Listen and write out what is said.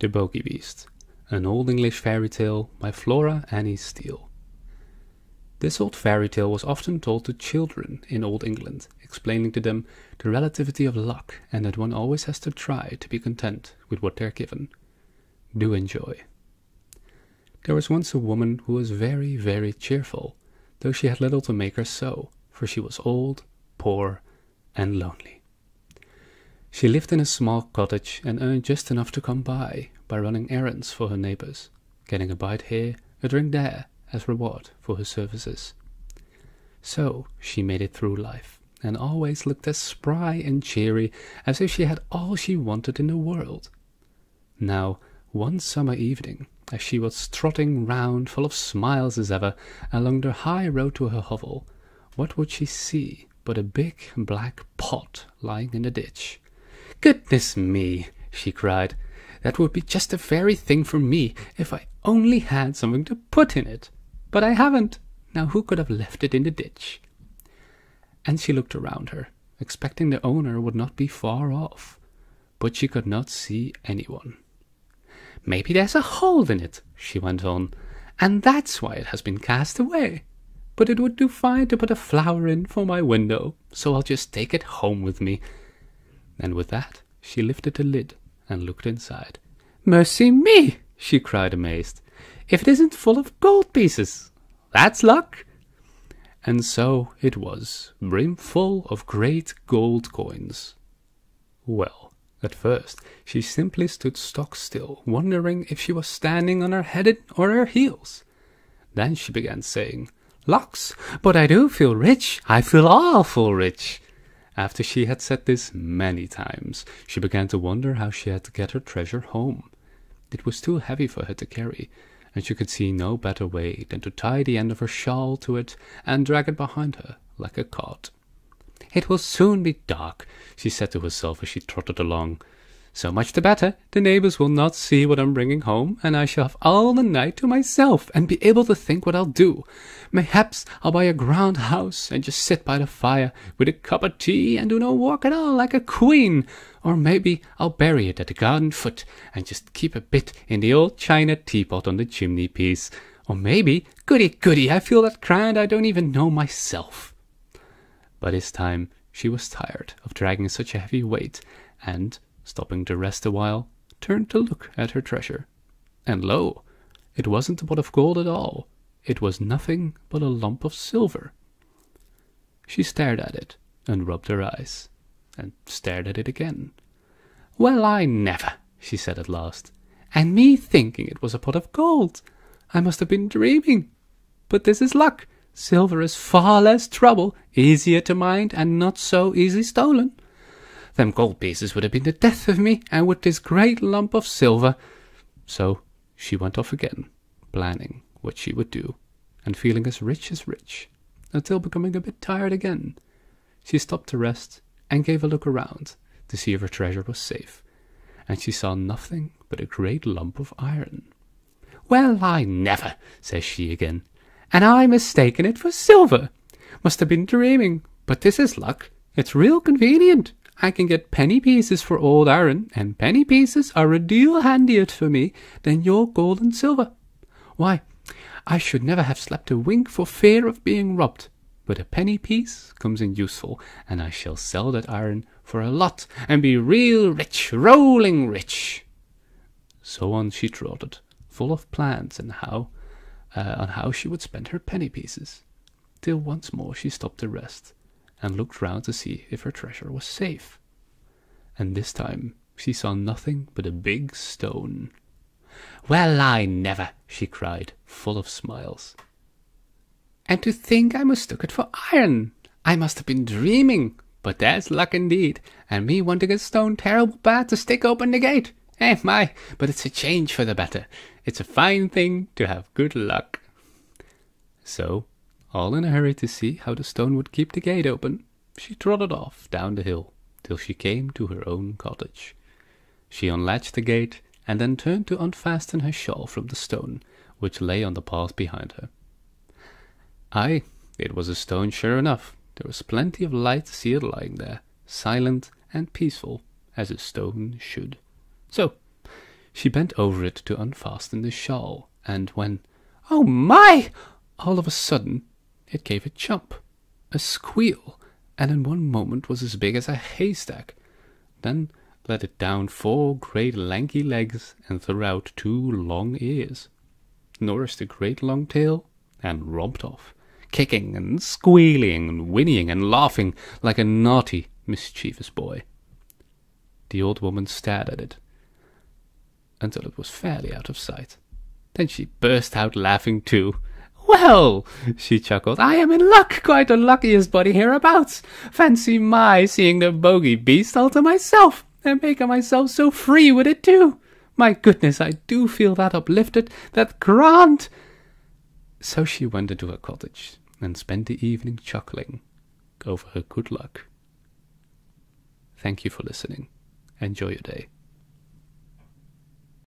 The Bogey Beast, an Old English fairy tale by Flora Annie Steele. This old fairy tale was often told to children in Old England, explaining to them the relativity of luck and that one always has to try to be content with what they're given. Do enjoy. There was once a woman who was very, very cheerful, though she had little to make her so, for she was old, poor, and lonely. She lived in a small cottage and earned just enough to come by by running errands for her neighbors, getting a bite here, a drink there, as reward for her services. So she made it through life, and always looked as spry and cheery as if she had all she wanted in the world. Now, one summer evening, as she was trotting round, full of smiles as ever, along the high road to her hovel, what would she see but a big black pot lying in the ditch, Goodness me, she cried, that would be just the very thing for me if I only had something to put in it. But I haven't. Now who could have left it in the ditch? And she looked around her, expecting the owner would not be far off, but she could not see anyone. Maybe there's a hole in it, she went on, and that's why it has been cast away. But it would do fine to put a flower in for my window, so I'll just take it home with me and with that she lifted the lid and looked inside. Mercy me! she cried amazed. If it isn't full of gold pieces! That's luck! And so it was, brimful of great gold coins. Well, at first she simply stood stock still, wondering if she was standing on her head or her heels. Then she began saying, Lux, but I do feel rich. I feel awful rich. After she had said this many times, she began to wonder how she had to get her treasure home. It was too heavy for her to carry, and she could see no better way than to tie the end of her shawl to it and drag it behind her like a cart. It will soon be dark, she said to herself as she trotted along. So much the better. The neighbors will not see what I'm bringing home, and I shall have all the night to myself and be able to think what I'll do. Mayhaps I'll buy a ground house and just sit by the fire with a cup of tea and do no work at all like a queen. Or maybe I'll bury it at the garden foot and just keep a bit in the old china teapot on the chimney piece. Or maybe, goody goody, I feel that cry and I don't even know myself. By this time, she was tired of dragging such a heavy weight, and Stopping to rest a while, turned to look at her treasure. And lo! it wasn't a pot of gold at all. It was nothing but a lump of silver. She stared at it and rubbed her eyes, and stared at it again. Well, I never, she said at last. And me thinking it was a pot of gold. I must have been dreaming. But this is luck. Silver is far less trouble, easier to mind, and not so easy stolen. Them gold pieces would have been the death of me, and with this great lump of silver. So she went off again, planning what she would do, and feeling as rich as rich, until becoming a bit tired again. She stopped to rest and gave a look around to see if her treasure was safe, and she saw nothing but a great lump of iron. Well, I never, says she again, and I mistaken it for silver. Must have been dreaming, but this is luck. It's real convenient. I can get penny pieces for old iron, and penny pieces are a deal handier for me than your gold and silver. Why, I should never have slept a wink for fear of being robbed. But a penny piece comes in useful, and I shall sell that iron for a lot, and be real rich, rolling rich. So on she trotted, full of plans and how, uh, on how she would spend her penny pieces, till once more she stopped to rest and looked round to see if her treasure was safe. And this time she saw nothing but a big stone. Well, I never, she cried, full of smiles. And to think I mistook it for iron! I must have been dreaming, but that's luck indeed, and me wanting a stone terrible bad to stick open the gate. Eh, my, but it's a change for the better. It's a fine thing to have good luck. So all in a hurry to see how the stone would keep the gate open, she trotted off down the hill till she came to her own cottage. She unlatched the gate and then turned to unfasten her shawl from the stone which lay on the path behind her. Ay, it was a stone sure enough. There was plenty of light to see it lying there, silent and peaceful, as a stone should. So she bent over it to unfasten the shawl, and when, oh my! all of a sudden it gave a jump, a squeal, and in one moment was as big as a haystack. Then let it down four great lanky legs and threw out two long ears. Nourished a great long tail and romped off, kicking and squealing and whinnying and laughing like a naughty, mischievous boy. The old woman stared at it until it was fairly out of sight. Then she burst out laughing too, well, she chuckled, I am in luck, quite the luckiest body hereabouts. Fancy my seeing the bogey beast all to myself, and making myself so free with it too. My goodness, I do feel that uplifted, that grand. So she went into her cottage and spent the evening chuckling over her good luck. Thank you for listening. Enjoy your day.